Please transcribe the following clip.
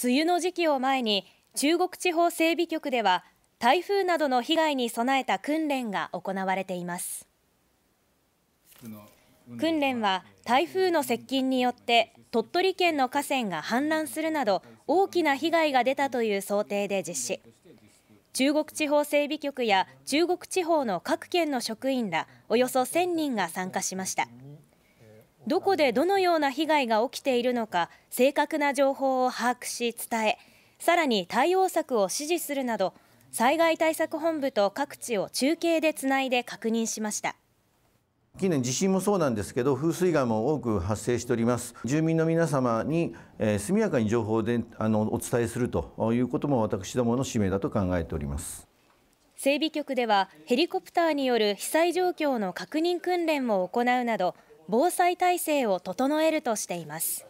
梅雨の時期を前に中国地方整備局では台風などの被害に備えた訓練が行われています訓練は台風の接近によって鳥取県の河川が氾濫するなど大きな被害が出たという想定で実施中国地方整備局や中国地方の各県の職員らおよそ1000人が参加しました。どこでどのような被害が起きているのか正確な情報を把握し伝えさらに対応策を指示するなど災害対策本部と各地を中継でつないで確認しました近年地震もそうなんですけど風水害も多く発生しております住民の皆様に、え速やかに情報であのお伝えするということも私どもの使命だと考えております整備局ではヘリコプターによる被災状況の確認訓練を行うなど防災体制を整えるとしています。